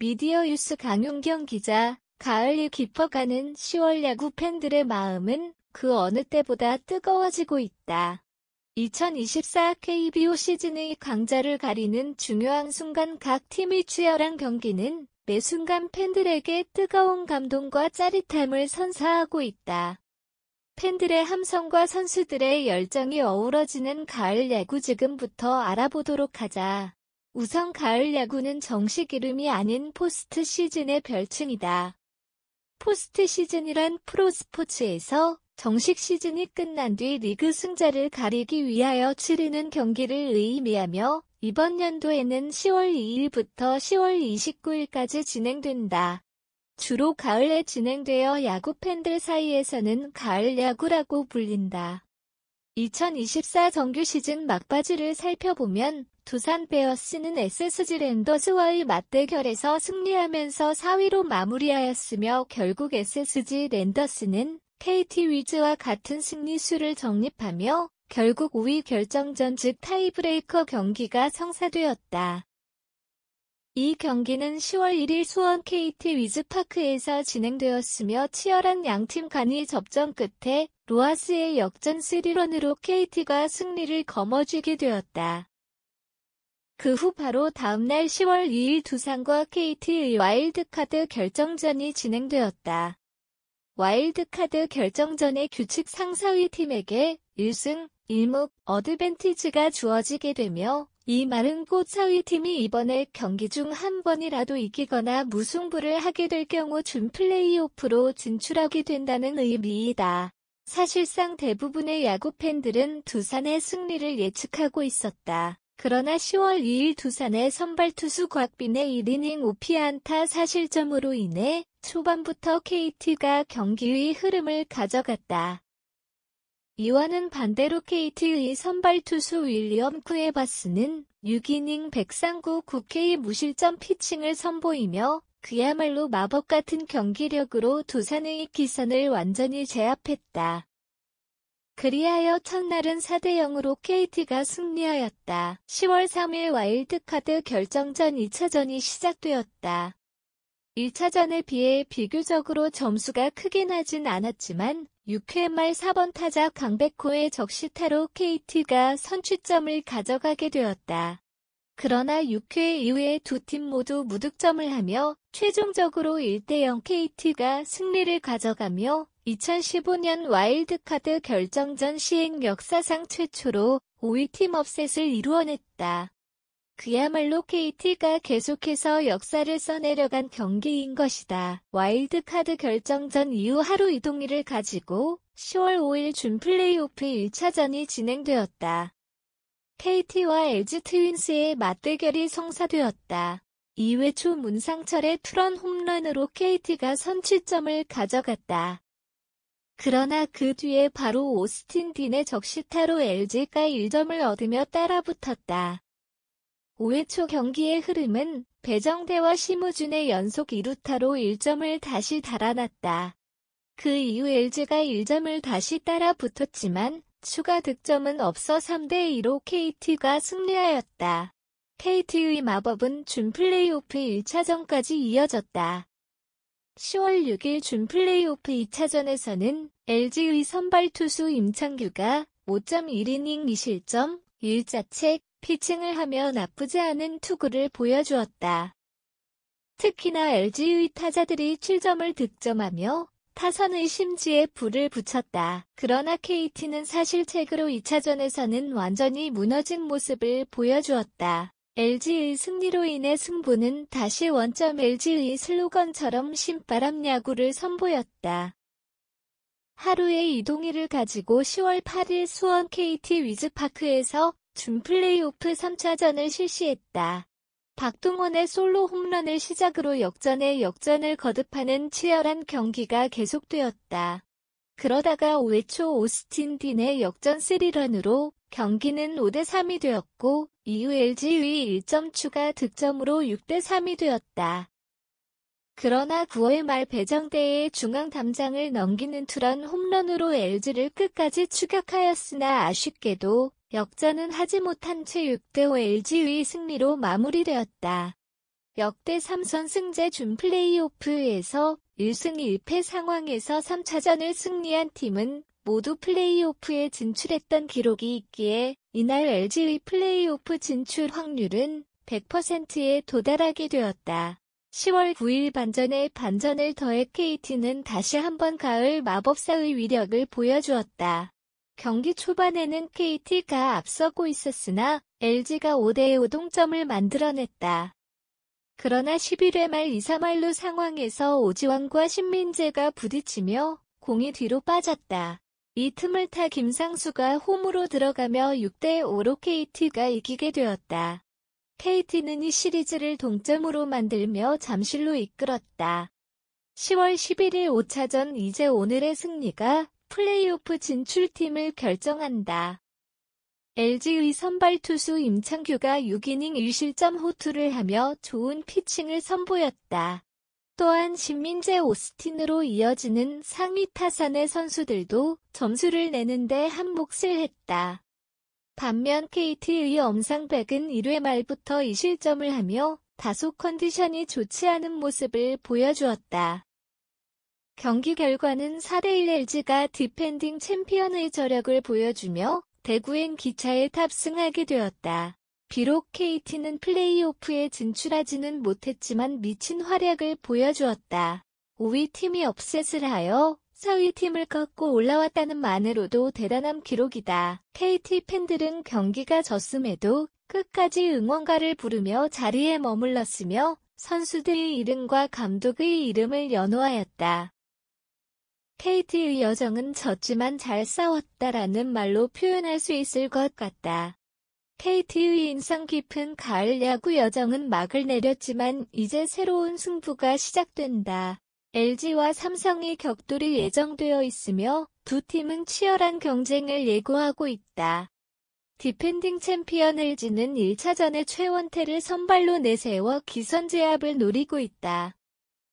미디어 뉴스 강윤경 기자, 가을이 깊어가는 10월 야구 팬들의 마음은 그 어느 때보다 뜨거워지고 있다. 2024 KBO 시즌의 강자를 가리는 중요한 순간 각 팀이 치열한 경기는 매 순간 팬들에게 뜨거운 감동과 짜릿함을 선사하고 있다. 팬들의 함성과 선수들의 열정이 어우러지는 가을 야구 지금부터 알아보도록 하자. 우선 가을 야구는 정식 이름이 아닌 포스트 시즌의 별칭이다. 포스트 시즌이란 프로 스포츠에서 정식 시즌이 끝난 뒤 리그 승자를 가리기 위하여 치르는 경기를 의미하며 이번 연도에는 10월 2일부터 10월 29일까지 진행된다. 주로 가을에 진행되어 야구 팬들 사이에서는 가을 야구라고 불린다. 2024 정규 시즌 막바지를 살펴보면 두산 베어스는 SSG 랜더스와의 맞대결에서 승리하면서 4위로 마무리하였으며 결국 SSG 랜더스는 KT 위즈와 같은 승리수를 정립하며 결국 5위 결정전 즉 타이브레이커 경기가 성사되었다. 이 경기는 10월 1일 수원 KT 위즈파크에서 진행되었으며 치열한 양팀 간의 접전 끝에 로하스의 역전 3런으로 KT가 승리를 거머쥐게 되었다. 그 후 바로 다음날 10월 2일 두산과 KT의 와일드카드 결정전이 진행되었다. 와일드카드 결정전의 규칙 상사위 팀에게 1승 1목 어드밴티지가 주어지게 되며 이 말은 꽃사위 팀이 이번에 경기 중 한 번이라도 이기거나 무승부를 하게 될 경우 준 플레이오프로 진출하게 된다는 의미이다. 사실상 대부분의 야구 팬들은 두산의 승리를 예측하고 있었다. 그러나 10월 2일 두산의 선발 투수 곽빈의 1이닝 오피안타 사실점으로 인해 초반부터 KT가 경기의 흐름을 가져갔다. 이와는 반대로 KT의 선발 투수 윌리엄 쿠에바스는 6이닝 103구 9K 무실점 피칭을 선보이며 그야말로 마법 같은 경기력으로 두산의 기선을 완전히 제압했다. 그리하여 첫날은 4대0으로 KT가 승리하였다. 10월 3일 와일드카드 결정전 2차전이 시작되었다. 1차전에 비해 비교적으로 점수가 크긴하진 않았지만 6회 말 4번 타자 강백호의 적시타로 KT가 선취점을 가져가게 되었다. 그러나 6회 이후에 두 팀 모두 무득점을 하며 최종적으로 1대0 KT가 승리를 가져가며 2015년 와일드카드 결정전 시행 역사상 최초로 5위 팀 업셋을 이루어냈다. 그야말로 KT가 계속해서 역사를 써내려간 경기인 것이다. 와일드카드 결정전 이후 하루 이동일을 가지고 10월 5일 준 플레이오프 1차전이 진행되었다. KT와 LG 트윈스의 맞대결이 성사되었다. 2회 초 문상철의 트런 홈런으로 KT가 선취점을 가져갔다. 그러나 그 뒤에 바로 오스틴 딘의 적시타로 LG가 1점을 얻으며 따라붙었다. 5회 초 경기의 흐름은 배정대와 심우준의 연속 2루타로 1점을 다시 달아났다. 그 이후 LG가 1점을 다시 따라 붙었지만 추가 득점은 없어 3대2로 KT가 승리하였다. KT의 마법은 준 플레이오프 1차전까지 이어졌다. 10월 6일 준 플레이오프 2차전에서는 LG의 선발 투수 임창규가 5.1이닝 2실점, 1자책, 피칭을 하며 나쁘지 않은 투구를 보여주었다. 특히나 LG의 타자들이 7점을 득점하며 타선의 심지에 불을 붙였다. 그러나 KT는 사실 책으로 2차전에서는 완전히 무너진 모습을 보여주었다. LG의 승리로 인해 승부는 다시 원점 LG의 슬로건처럼 신바람 야구를 선보였다. 하루에 이동일을 가지고 10월 8일 수원 KT 위즈파크에서 준플레이오프 3차전을 실시했다. 박동원의 솔로 홈런을 시작으로 역전에 역전을 거듭하는 치열한 경기가 계속되었다. 그러다가 5회초 오스틴 딘의 역전 3런으로 경기는 5대3이 되었고 이후 LG의 1점 추가 득점으로 6대3이 되었다. 그러나 9월 말 배정대의 중앙 담장을 넘기는 투런 홈런으로 LG를 끝까지 추격하였으나 아쉽게도 역전은 하지 못한 채 6대5 LG의 승리로 마무리되었다. 역대 3선 승제 준 플레이오프에서 1승 1패 상황에서 3차전을 승리한 팀은 모두 플레이오프에 진출했던 기록이 있기에 이날 LG의 플레이오프 진출 확률은 100%에 도달하게 되었다. 10월 9일 반전에 반전을 더해 KT는 다시 한번 가을 마법사의 위력을 보여주었다. 경기 초반에는 KT가 앞서고 있었으나 LG가 5대의우 동점을 만들어냈다. 그러나 11회 말 2, 3할루 상황에서 오지환과 신민재가 부딪히며 공이 뒤로 빠졌다. 이 틈을 타 김상수가 홈으로 들어가며 6대5로 KT가 이기게 되었다. KT는 이 시리즈를 동점으로 만들며 잠실로 이끌었다. 10월 11일 5차전 이제 오늘의 승리가 플레이오프 진출팀을 결정한다. LG의 선발 투수 임창규가 6이닝 1실점 호투를 하며 좋은 피칭을 선보였다. 또한 신민재 오스틴으로 이어지는 상위 타산의 선수들도 점수를 내는데 한몫을 했다. 반면 KT의 엄상백은 1회 말부터 2실점을 하며 다소 컨디션이 좋지 않은 모습을 보여주었다. 경기 결과는 4대1 LG가 디펜딩 챔피언의 저력을 보여주며 대구행 기차에 탑승하게 되었다. 비록 KT는 플레이오프에 진출하지는 못했지만 미친 활약을 보여주었다. 5위 팀이 업셋을 하여 4위 팀을 꺾고 올라왔다는 만으로도 대단한 기록이다. KT 팬들은 경기가 졌음에도 끝까지 응원가를 부르며 자리에 머물렀으며 선수들의 이름과 감독의 이름을 연호하였다. 케이트의 여정은 졌지만 잘 싸웠다라는 말로 표현할 수 있을 것 같다. 케이트의 인상 깊은 가을 야구 여정은 막을 내렸지만 이제 새로운 승부가 시작된다. LG와 삼성의 격돌이 예정되어 있으며 두 팀은 치열한 경쟁을 예고하고 있다. 디펜딩 챔피언 LG는 1차전에 최원태를 선발로 내세워 기선제압을 노리고 있다.